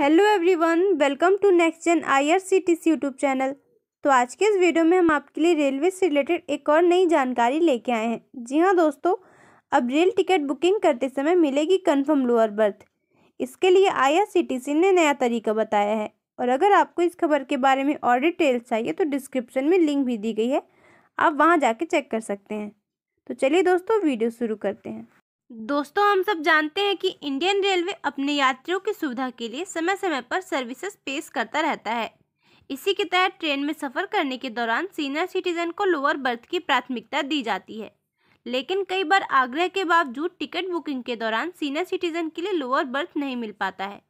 hello everyone welcome to next जन IRCTC YouTube channel तो आज के इस वीडियो में हम आपके लिए रेलवे से रिलेटेड एक और नई जानकारी लेके आए हैं जी हाँ दोस्तों अब रेल टिकट बुकिंग करते समय मिलेगी कंफर्म लोअर बर्थ इसके लिए आईआरसीटीसी ने नया तरीका बताया है और अगर आपको इस खबर के बारे में और डिटेल्स चाहिए तो डिस्क्रिप्शन में लिंक भी दी गई है आप वहाँ जाके चेक कर सकते हैं तो चलिए दोस्तों वीडियो शुरू करते हैं दोस्तों हम सब जानते हैं कि इंडियन रेलवे अपने यात्रियों की सुविधा के लिए समय समय पर सर्विसेज पेश करता रहता है इसी के तहत ट्रेन में सफ़र करने के दौरान सीनियर सिटीजन को लोअर बर्थ की प्राथमिकता दी जाती है लेकिन कई बार आग्रह के बावजूद टिकट बुकिंग के दौरान सीनियर सिटीजन के लिए लोअर बर्थ नहीं मिल पाता है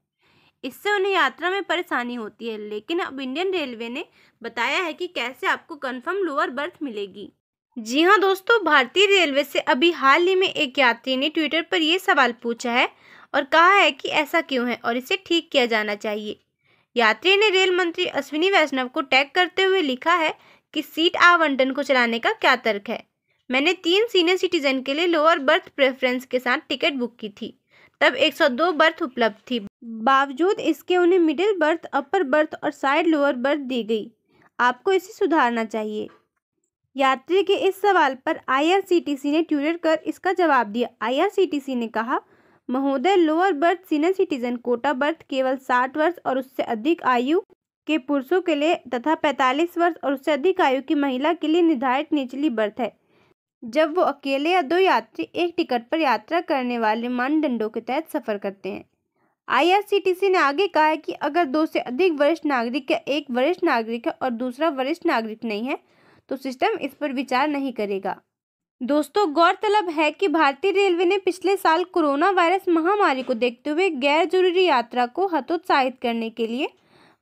इससे उन्हें यात्रा में परेशानी होती है लेकिन अब इंडियन रेलवे ने बताया है कि कैसे आपको कन्फर्म लोअर बर्थ मिलेगी जी हाँ दोस्तों भारतीय रेलवे से अभी हाल ही में एक यात्री ने ट्विटर पर यह सवाल पूछा है और कहा है कि ऐसा क्यों है और इसे ठीक किया जाना चाहिए यात्री ने रेल मंत्री अश्विनी वैष्णव को टैग करते हुए लिखा है कि सीट आवंटन को चलाने का क्या तर्क है मैंने तीन सीनियर सिटीजन के लिए लोअर बर्थ प्रेफरेंस के साथ टिकट बुक की थी तब 102 बर्थ उपलब्ध थी बावजूद इसके उन्हें मिडिल बर्थ अपर बर्थ और साइड लोअर बर्थ दी गई आपको इसे सुधारना चाहिए यात्री के इस सवाल पर आईआरसीटीसी ने ट्वीट कर इसका जवाब दिया आईआरसीटीसी ने कहा महोदय lower berth senior citizen quota berth केवल साठ वर्ष और उससे अधिक आयु के पुरुषों के लिए तथा पैंतालीस वर्ष और उससे अधिक आयु की महिला के लिए निर्धारित निचली बर्थ है जब वो अकेले या दो यात्री एक टिकट पर यात्रा करने वाले मानदंडों के तहत सफ़र करते हैं आईआरसीटीसी ने आगे कहा है कि अगर दो से अधिक वरिष्ठ नागरिक या एक वरिष्ठ नागरिक है और दूसरा वरिष्ठ नागरिक नहीं है तो सिस्टम इस पर विचार नहीं करेगा दोस्तों गौरतलब है कि भारतीय रेलवे ने पिछले साल कोरोना वायरस महामारी को देखते हुए गैर जरूरी यात्रा को हतोत्साहित करने के लिए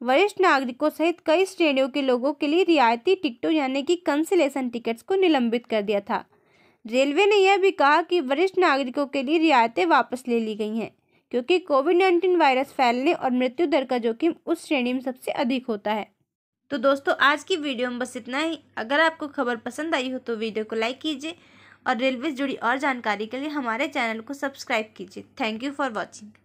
वरिष्ठ नागरिकों सहित कई श्रेणियों के लोगों के लिए रियायती टिकटों यानी कि कंसिलेशन टिकट्स को निलंबित कर दिया था रेलवे ने यह भी कहा कि वरिष्ठ नागरिकों के लिए रियायतें वापस ले ली गई हैं क्योंकि कोविड नाइन्टीन वायरस फैलने और मृत्यु दर का जोखिम उस श्रेणी में सबसे अधिक होता है तो दोस्तों आज की वीडियो में बस इतना ही अगर आपको खबर पसंद आई हो तो वीडियो को लाइक कीजिए और रेलवे से जुड़ी और जानकारी के लिए हमारे चैनल को सब्सक्राइब कीजिए थैंक यू फॉर वॉचिंग